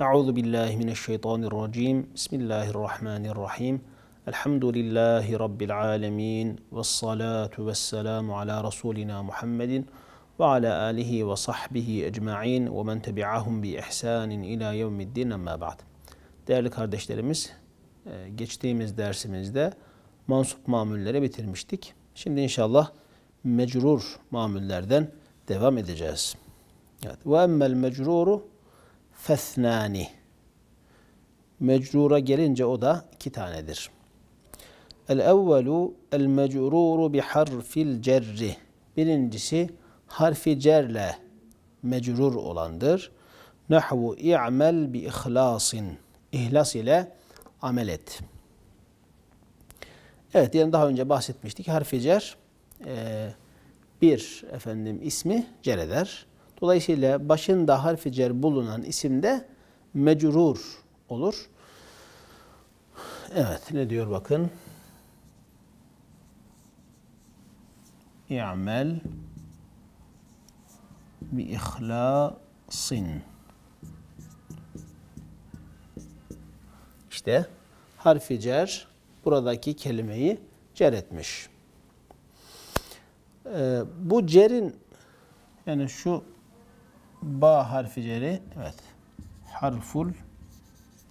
Euzu billahi mineşşeytanirracim. Bismillahirrahmanirrahim. Elhamdülillahi rabbil alamin ve salatu vesselamu ala rasulina Muhammedin ve ala alihi ve sahbihi ecmaîn ve men tebi'ahum bi ihsanin ila yevmiddin amma ba'd. Değerli kardeşlerimiz, e, geçtiğimiz dersimizde mansup mamulleri bitirmiştik. Şimdi inşallah mecrur mamullerden devam edeceğiz. Evet. Ve emmel mecruru fesnani. Mecrura gelince o da iki tanedir. El evvelu el mecruru bi harfil cerri. Birincisi harfi cerle mecrur olandır. Nahvu i'mel bi ihlasin. İhlas ile amel et. Evet yani daha önce bahsetmiştik. Harfi cer e, bir efendim ismi cer eder. Dolayısıyla başında harfi cer bulunan isimde mecrur olur. Evet ne diyor bakın. İ'mel bi ihlasin. İşte harfi cer buradaki kelimeyi cer etmiş. Ee, bu cerin yani şu ba harfi ceri evet harful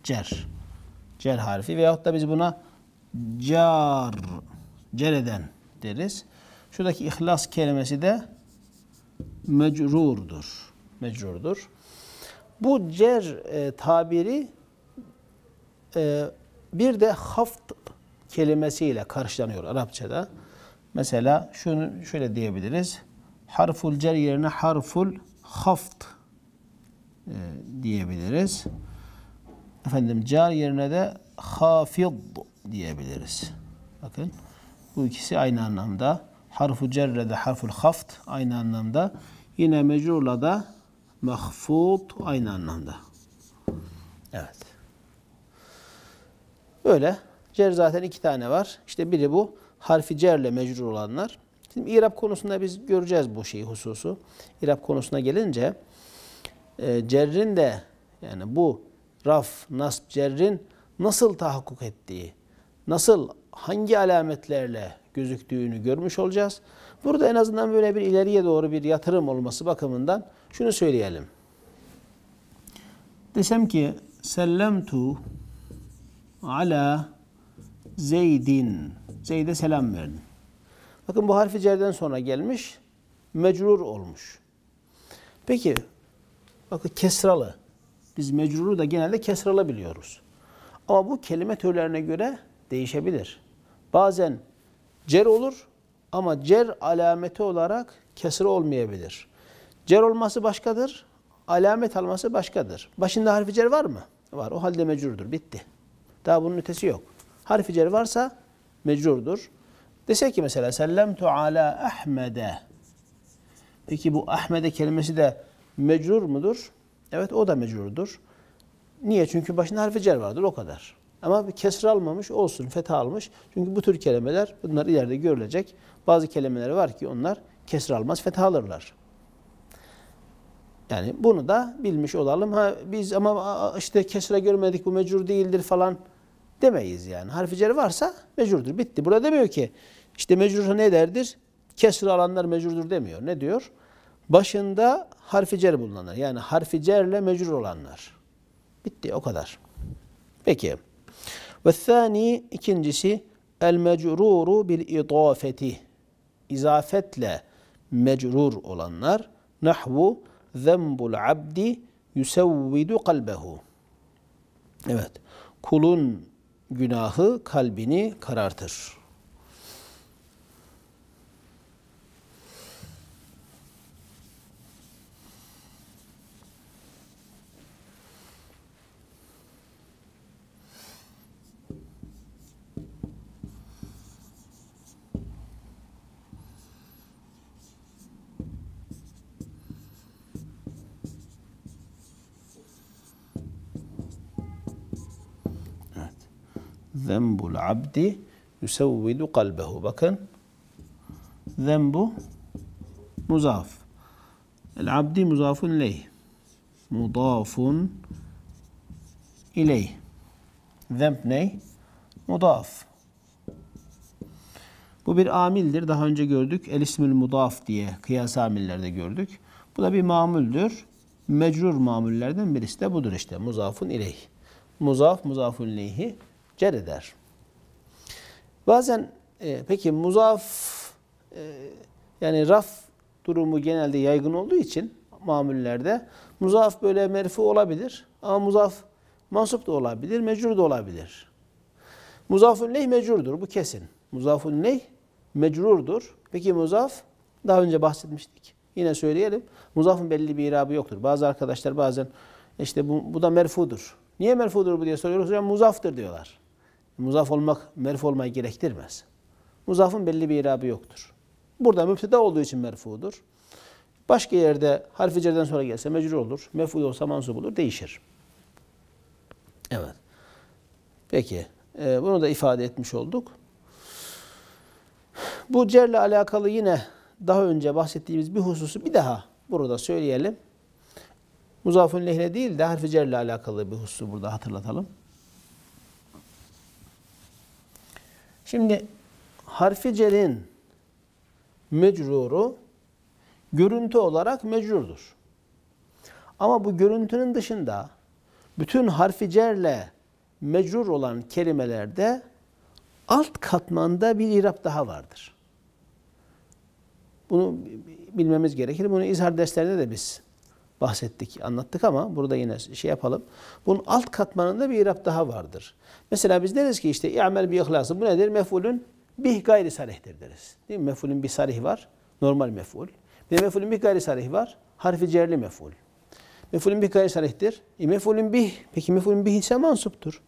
cer. Cer harfi veyahut da biz buna car cereden deriz. Şuradaki ihlas kelimesi de mecrurdur. Mecrurdur. Bu cer e, tabiri e, bir de haft kelimesiyle karşılanıyor Arapçada. Mesela şunu şöyle diyebiliriz. Harful cer yerine harful haft e, diyebiliriz. Efendim car yerine de hafid diyebiliriz. Bakın bu ikisi aynı anlamda. Harfu cerre de harful haft aynı anlamda. Yine mecrurla da mahfut aynı anlamda. Evet. Böyle. Cer zaten iki tane var. İşte biri bu. Harfi cerle mecrur olanlar. Şimdi İrab konusunda biz göreceğiz bu şeyi hususu. İrab konusuna gelince e, cerrin de yani bu raf, nasb, cerrin nasıl tahakkuk ettiği, nasıl hangi alametlerle gözüktüğünü görmüş olacağız. Burada en azından böyle bir ileriye doğru bir yatırım olması bakımından şunu söyleyelim. Desem ki sellemtu ala zeydin. Zeyd'e selam verdim. Bakın bu harfi cerden sonra gelmiş. Mecrur olmuş. Peki bakın kesralı. Biz mecruru da genelde kesralı biliyoruz. Ama bu kelime türlerine göre değişebilir. Bazen cer olur ama cer alameti olarak kesra olmayabilir. Cer olması başkadır, alamet alması başkadır. Başında harfi cer var mı? Var. O halde mecrurdur. Bitti. Daha bunun ötesi yok. Harfi cer varsa mecrurdur. Dese ki mesela sellemtu ala Ahmed'e. Peki bu Ahmed'e kelimesi de mecrur mudur? Evet o da mecrurdur. Niye? Çünkü başında harfi cer vardır o kadar. Ama bir kesre almamış olsun, fetha almış. Çünkü bu tür kelimeler bunlar ileride görülecek. Bazı kelimeler var ki onlar kesir almaz, fetha alırlar. Yani bunu da bilmiş olalım. Ha biz ama işte kesre görmedik bu mecrur değildir falan demeyiz yani. Harfi cer varsa mecurdur. Bitti. Burada demiyor ki işte mecrur ne derdir? Kesri alanlar mecurdur demiyor. Ne diyor? Başında harfi cer bulunanlar. Yani harfi cerle mecrur olanlar. Bitti. O kadar. Peki. Ve sani ikincisi el mecruru bil idafeti. İzafetle mecrur olanlar. Nahvu zembul abdi yusevvidu kalbehu. Evet. Kulun günahı kalbini karartır. Zembul abdi yusevvidu kalbehu. Bakın. Zembu muzaf. El abdi muzafun leyh. Muzafun ileyh. Zemb ney? Mudaf. Bu bir amildir. Daha önce gördük. El ismül mudaf diye kıyas amillerde gördük. Bu da bir mamuldür. Mecrur mamullerden birisi de budur işte. Muzafun ileyh. Muzaf, muzafun leyhi cer eder. Bazen e, peki muzaf e, yani raf durumu genelde yaygın olduğu için mamullerde muzaf böyle merfu olabilir ama muzaf mansup da olabilir, mecur da olabilir. Muzafun leh mecurdur bu kesin. Muzafun leh mecrurdur. Peki muzaf daha önce bahsetmiştik. Yine söyleyelim. Muzafın belli bir irabı yoktur. Bazı arkadaşlar bazen işte bu, bu da merfudur. Niye merfudur bu diye soruyoruz. Hocam muzaftır diyorlar muzaf olmak merfu olmayı gerektirmez. Muzafın belli bir irabı yoktur. Burada müpteda olduğu için merfudur. Başka yerde harfi cerden sonra gelse mecrur olur. Mef'ul olsa mansub olur. Değişir. Evet. Peki. E, bunu da ifade etmiş olduk. Bu cerle alakalı yine daha önce bahsettiğimiz bir hususu bir daha burada söyleyelim. Muzafun lehine değil de harfi cerle alakalı bir hususu burada hatırlatalım. Şimdi harfi cerin mecruru görüntü olarak mecrurdur. Ama bu görüntünün dışında bütün harfi cerle mecrur olan kelimelerde alt katmanda bir irap daha vardır. Bunu bilmemiz gerekir. Bunu izhar derslerinde de biz bahsettik, anlattık ama burada yine şey yapalım. Bunun alt katmanında bir irab daha vardır. Mesela biz deriz ki işte i'mel bi ihlası. Bu nedir? Mef'ulün bih gayri sarihtir deriz. Değil mi? Mef'ulün bi sarih var. Normal mef'ul. Bir de mef'ulün bih gayri sarih var. Harfi cerli mef'ul. Mef'ulün bih gayri sarihtir. E mef'ulün bih. Peki mef'ulün bih ise mansuptur.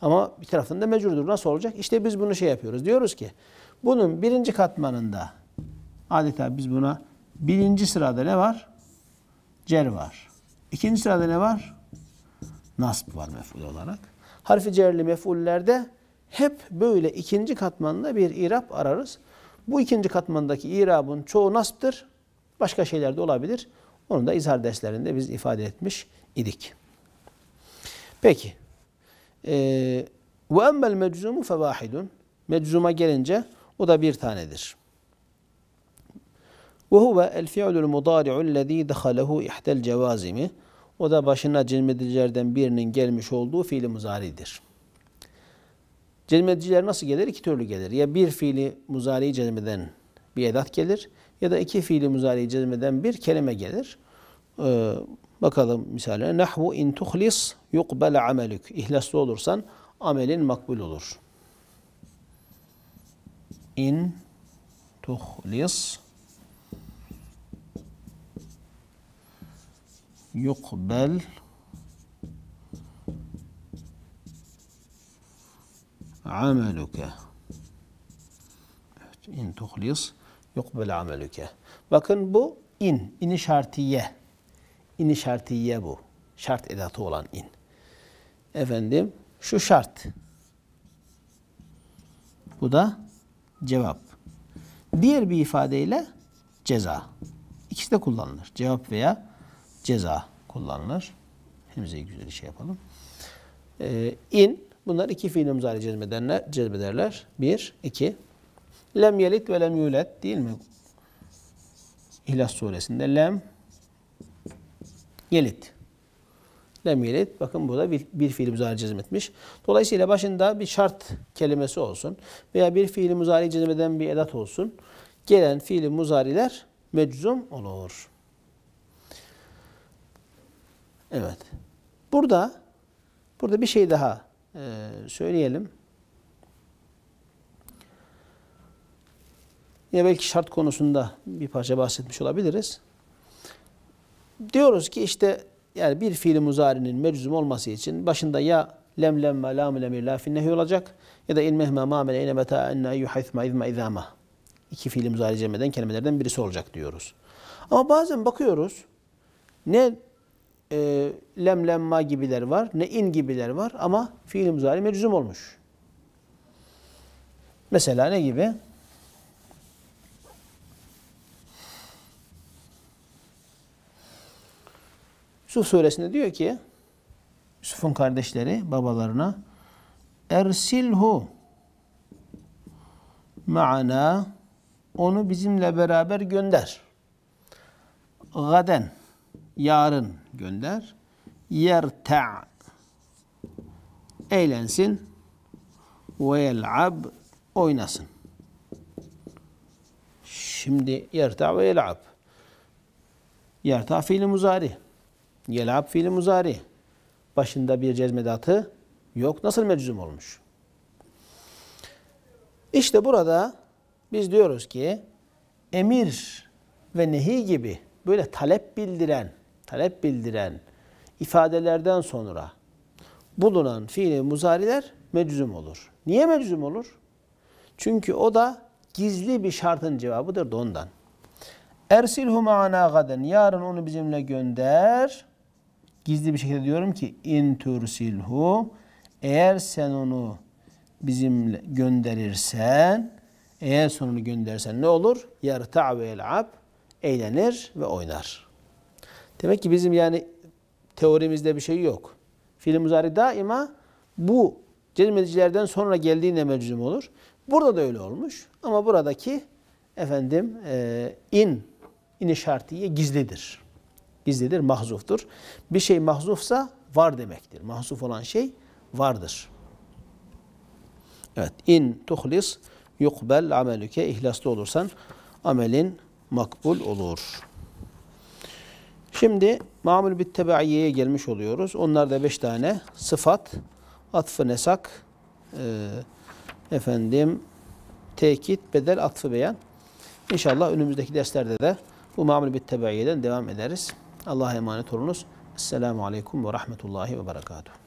Ama bir taraftan da mecurdur. Nasıl olacak? İşte biz bunu şey yapıyoruz. Diyoruz ki bunun birinci katmanında adeta biz buna birinci sırada ne var? cer var. İkinci sırada ne var? Nasb var mef'ul olarak. Harfi cerli mef'ullerde hep böyle ikinci katmanda bir irab ararız. Bu ikinci katmandaki irabın çoğu nasptır. Başka şeyler de olabilir. Onu da izhar derslerinde biz ifade etmiş idik. Peki. Ee, ve emmel meczumu fevahidun. Meczuma gelince o da bir tanedir. وهو الفعل المضارع الذي دخله إحدى الcevazimi. O da başına cezmedicilerden birinin gelmiş olduğu fiili muzaridir. Cezmediciler nasıl gelir? İki türlü gelir. Ya bir fiili muzari cezmeden bir edat gelir ya da iki fiili muzari cezmeden bir kelime gelir. Ee, bakalım misale. Nahvu in tuhlis yukbel amelük. İhlaslı olursan amelin makbul olur. İn tuhlis yukbel ameluke evet, in tuhlis yukbel ameluke bakın bu in ini şartiye ini şartiye bu şart edatı olan in efendim şu şart bu da cevap diğer bir ifadeyle ceza İkisi de kullanılır cevap veya ceza kullanılır. Elimize güzel şey yapalım. Ee, in bunlar iki fiil muzari cezbedenler, cezbederler. Bir, iki. Lem yelit ve lem yulet değil mi? İhlas suresinde lem yelit. Lem yelit. Bakın burada bir, bir fiil muzari cezmetmiş. Dolayısıyla başında bir şart kelimesi olsun veya bir fiil muzari cezbeden bir edat olsun. Gelen fiil muzariler meczum olur. Evet. Burada burada bir şey daha e, söyleyelim. Yine belki şart konusunda bir parça bahsetmiş olabiliriz. Diyoruz ki işte yani bir fiili muzarinin meczum olması için başında ya lem lem ve lam lem la finnehi olacak ya da ilmehme ma mele ine meta enne yuhaythma izma izama. İki fiili muzari cemeden kelimelerden birisi olacak diyoruz. Ama bazen bakıyoruz ne e, lemlemma gibiler var, ne in gibiler var ama fiil muzari meczum olmuş. Mesela ne gibi? Yusuf suresinde diyor ki Yusuf'un kardeşleri babalarına Ersilhu ma'ana onu bizimle beraber gönder. Gaden yarın gönder. Yerta' eğlensin ve yel'ab oynasın. Şimdi yerta ve yel'ab. Yerta fiili muzari. Yel'ab fiili muzari. Başında bir cezmedatı yok. Nasıl meczum olmuş? İşte burada biz diyoruz ki emir ve nehi gibi böyle talep bildiren, talep bildiren ifadelerden sonra bulunan fiili muzariler meczum olur. Niye meczum olur? Çünkü o da gizli bir şartın cevabıdır da ondan. Ersilhu ma'ana gaden. Yarın onu bizimle gönder. Gizli bir şekilde diyorum ki in tursilhu. Eğer sen onu bizimle gönderirsen, eğer sen onu gönderirsen ne olur? Yerta ve el'ab eğlenir ve oynar. Demek ki bizim yani teorimizde bir şey yok. Fiil muzari daima bu cezmedicilerden sonra geldiğinde meczum olur. Burada da öyle olmuş. Ama buradaki efendim e, in, ini şartiye gizlidir. Gizlidir, mahzuftur. Bir şey mahzufsa var demektir. Mahzuf olan şey vardır. Evet. in tuhlis yukbel amelüke ihlaslı olursan amelin makbul olur. Şimdi mamul bit tebaiyeye gelmiş oluyoruz. Onlar da beş tane sıfat, atfı nesak, e, efendim tekit, bedel, atfı beyan. İnşallah önümüzdeki derslerde de bu mamul bit tebaiyeden devam ederiz. Allah'a emanet olunuz. Esselamu Aleyküm ve Rahmetullahi ve Berekatuhu.